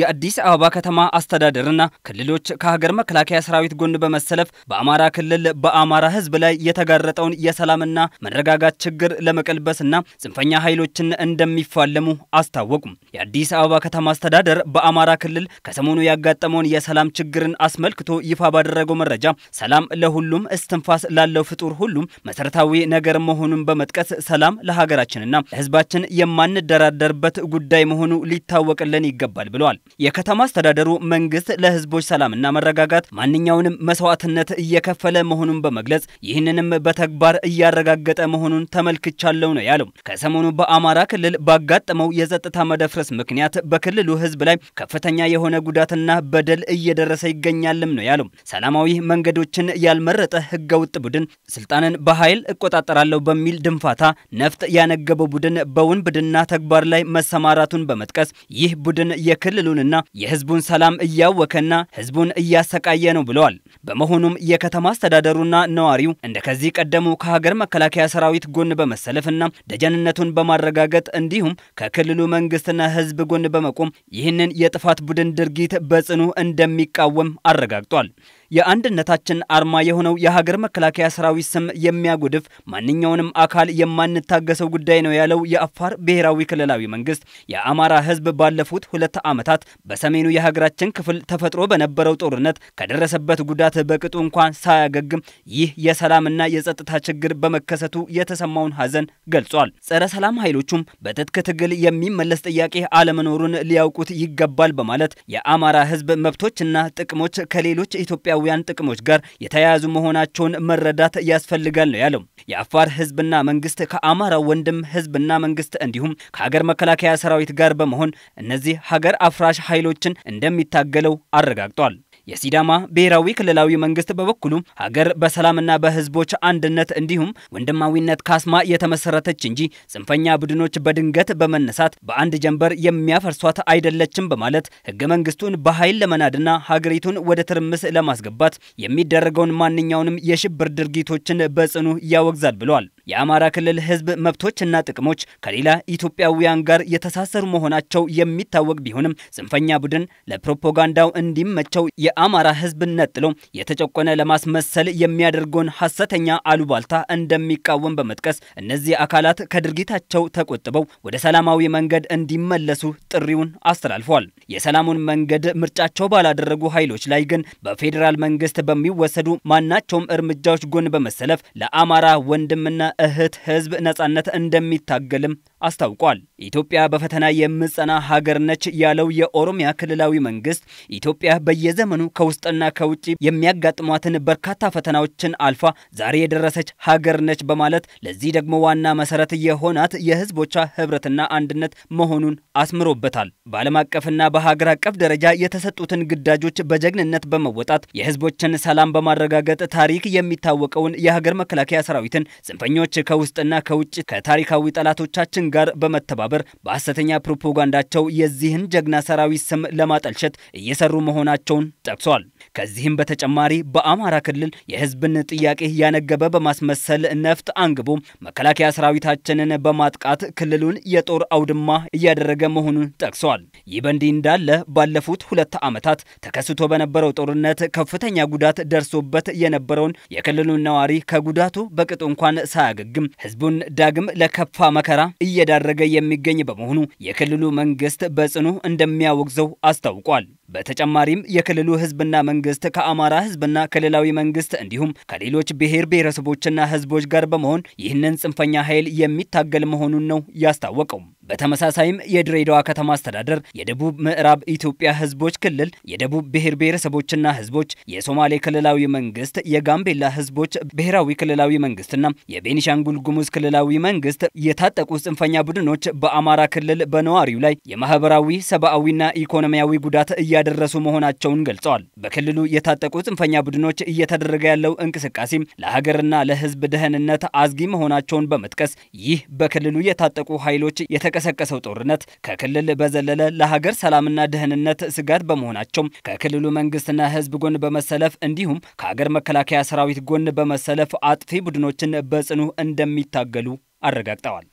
የአዲስ አበባ ከተማ አስተዳደርና ክልሎች ከሀገር መከላከያ ሰራዊት ጎን በመሰለፍ በአማራ ክልል በአማራ ህዝብ ላይ የተጋረጠውን የሰላምና መረጋጋት ችግር ለመቀልበስና ጽንፈኛ ኃይሎችን እንደሚፋለሙ አስታወቁም። የአዲስ አበባ ከተማ አስተዳደር በአማራ ክልል ከሰሞኑ ያጋጠመውን የሰላም ችግርን አስመልክቶ ይፋ ባደረገው መረጃ ሰላም ለሁሉም እስትንፋስ ላለው ፍጡር ሁሉም መሰረታዊ ነገር መሆኑን በመጥቀስ ሰላም ለሀገራችንና ለህዝባችን የማንደራደርበት ጉዳይ መሆኑ ሊታወቅልን ይገባል ብለዋል። የከተማ አስተዳደሩ መንግስት ለህዝቦች ሰላምና መረጋጋት ማንኛውንም መስዋዕትነት እየከፈለ መሆኑን በመግለጽ ይህንንም በተግባር እያረጋገጠ መሆኑን ተመልክቻለሁ ነው ያለው። ከሰሞኑ በአማራ ክልል ባጋጠመው የጸጥታ መደፍረስ ምክንያት በክልሉ ህዝብ ላይ ከፍተኛ የሆነ ጉዳትና በደል እየደረሰ ይገኛልም ነው ያለው። ሰላማዊ መንገዶችን ያልመረጠ ህገወጥ ቡድን ስልጣንን በኃይል እቆጣጠራለሁ በሚል ድንፋታ ነፍጥ ያነገበው ቡድን በውንብድና ተግባር ላይ መሰማራቱን በመጥቀስ ይህ ቡድን የክልሉ መከልከሉንና የህዝቡን ሰላም እያወከና ህዝቡን እያሰቃየ ነው ብለዋል። በመሆኑም የከተማ አስተዳደሩና ነዋሪው እንደከዚህ ቀደሙ ከሀገር መከላከያ ሰራዊት ጎን በመሰለፍና ደጀንነቱን በማረጋገጥ እንዲሁም ከክልሉ መንግስትና ህዝብ ጎን በመቆም ይህንን የጥፋት ቡድን ድርጊት በጽኑ እንደሚቃወም አረጋግጧል። የአንድነታችን አርማ የሆነው የሀገር መከላከያ ሰራዊት ስም የሚያጎድፍ ማንኛውንም አካል የማንታገሰው ጉዳይ ነው ያለው የአፋር ብሔራዊ ክልላዊ መንግስት የአማራ ህዝብ ባለፉት ሁለት ዓመታት በሰሜኑ የሀገራችን ክፍል ተፈጥሮ በነበረው ጦርነት ከደረሰበት ጉዳት በቅጡ እንኳን ሳያገግም ይህ የሰላምና የጸጥታ ችግር በመከሰቱ የተሰማውን ሀዘን ገልጿል። ጸረ ሰላም ኃይሎቹም በትጥቅ ትግል የሚመለስ ጥያቄ አለመኖሩን ሊያውቁት ይገባል በማለት የአማራ ህዝብ መብቶችና ጥቅሞች ከሌሎች ኢትዮጵያ ከኢትዮጵያውያን ጥቅሞች ጋር የተያያዙ መሆናቸውን መረዳት ያስፈልጋል ነው ያለው። የአፋር ህዝብና መንግስት ከአማራ ወንድም ህዝብና መንግስት እንዲሁም ከሀገር መከላከያ ሰራዊት ጋር በመሆን እነዚህ ሀገር አፍራሽ ኃይሎችን እንደሚታገለው አረጋግጧል። የሲዳማ ብሔራዊ ክልላዊ መንግስት በበኩሉ ሀገር በሰላምና በህዝቦች አንድነት እንዲሁም ወንድማዊነት ካስማ የተመሰረተች እንጂ ጽንፈኛ ቡድኖች በድንገት በመነሳት በአንድ ጀንበር የሚያፈርሷት አይደለችም በማለት ህገ መንግስቱን በኃይል ለመናድና ሀገሪቱን ወደ ትርምስ ለማስገባት የሚደረገውን ማንኛውንም የሽብር ድርጊቶችን በጽኑ ያወግዛል ብለዋል። የአማራ ክልል ህዝብ መብቶችና ጥቅሞች ከሌላ ኢትዮጵያውያን ጋር የተሳሰሩ መሆናቸው የሚታወቅ ቢሆንም ጽንፈኛ ቡድን ለፕሮፓጋንዳው እንዲመቸው የአማራ ህዝብን ነጥሎ የተጨቆነ ለማስመሰል የሚያደርገውን ሐሰተኛ አሉባልታ እንደሚቃወም በመጥቀስ እነዚህ አካላት ከድርጊታቸው ተቆጥበው ወደ ሰላማዊ መንገድ እንዲመለሱ ጥሪውን አስተላልፏል። የሰላሙን መንገድ ምርጫቸው ባላደረጉ ኃይሎች ላይ ግን በፌዴራል መንግስት በሚወሰዱ ማናቸውም እርምጃዎች ጎን በመሰለፍ ለአማራ ወንድምና እህት ህዝብ ነጻነት እንደሚታገልም አስታውቋል። ኢትዮጵያ በፈተና የምጸና ሀገር ነች ያለው የኦሮሚያ ክልላዊ መንግስት ኢትዮጵያ በየዘመኑ ከውስጥና ከውጭ የሚያጋጥሟትን በርካታ ፈተናዎችን አልፋ ዛሬ የደረሰች ሀገር ነች በማለት ለዚህ ደግሞ ዋና መሰረት የሆናት የህዝቦቿ ህብረትና አንድነት መሆኑን አስምሮበታል። በዓለም አቀፍና በሀገር አቀፍ ደረጃ የተሰጡትን ግዳጆች በጀግንነት በመወጣት የህዝቦችን ሰላም በማረጋገጥ ታሪክ የሚታወቀውን የሀገር መከላከያ ሰራዊትን ጽንፈኞች ከውስጥና ከውጭ ከታሪካዊ ጠላቶቻችን ከፑቲን ጋር በመተባበር በሐሰተኛ ፕሮፓጋንዳቸው የዚህን ጀግና ሰራዊት ስም ለማጠልሸት እየሰሩ መሆናቸውን ጠቅሷል። ከዚህም በተጨማሪ በአማራ ክልል የህዝብን ጥያቄ ያነገበ በማስመሰል ነፍጥ አንግቦ መከላከያ ሰራዊታችንን በማጥቃት ክልሉን የጦር አውድማ እያደረገ መሆኑን ጠቅሷል። ይህ በእንዲህ እንዳለ ባለፉት ሁለት ዓመታት ተከስቶ በነበረው ጦርነት ከፍተኛ ጉዳት ደርሶበት የነበረውን የክልሉን ነዋሪ ከጉዳቱ በቅጡ እንኳን ሳያገግም ህዝቡን ዳግም ለከፋ መከራ እየዳረገ የሚገኝ በመሆኑ የክልሉ መንግስት በጽኑ እንደሚያወግዘው አስታውቋል። በተጨማሪም የክልሉ ህዝብና መንግስት ከአማራ ህዝብና ክልላዊ መንግስት እንዲሁም ከሌሎች ብሔር ብሔረሰቦችና ህዝቦች ጋር በመሆን ይህንን ጽንፈኛ ኃይል የሚታገል መሆኑን ነው ያስታወቀው። በተመሳሳይም የድሬዳዋ ከተማ አስተዳደር፣ የደቡብ ምዕራብ ኢትዮጵያ ህዝቦች ክልል፣ የደቡብ ብሔር ብሔረሰቦችና ህዝቦች፣ የሶማሌ ክልላዊ መንግስት፣ የጋምቤላ ህዝቦች ብሔራዊ ክልላዊ መንግስትና የቤኒሻንጉል ጉሙዝ ክልላዊ መንግስት የታጠቁ ጽንፈኛ ቡድኖች በአማራ ክልል በነዋሪው ላይ የማህበራዊ ሰብአዊና ኢኮኖሚያዊ ጉዳት እያደረሱ መሆናቸውን ገልጸዋል። በክልሉ የታጠቁ ጽንፈኛ ቡድኖች እየተደረገ ያለው እንቅስቃሴም ለሀገርና ለህዝብ ደህንነት አዝጊ መሆናቸውን በመጥቀስ ይህ በክልሉ የታጠቁ ኃይሎች የተ የተቀሰቀሰው ጦርነት ከክልል በዘለለ ለሀገር ሰላምና ደህንነት ስጋት በመሆናቸው ከክልሉ መንግስትና ህዝብ ጎን በመሰለፍ እንዲሁም ከሀገር መከላከያ ሰራዊት ጎን በመሰለፍ አጥፊ ቡድኖችን በጽኑ እንደሚታገሉ አረጋግጠዋል።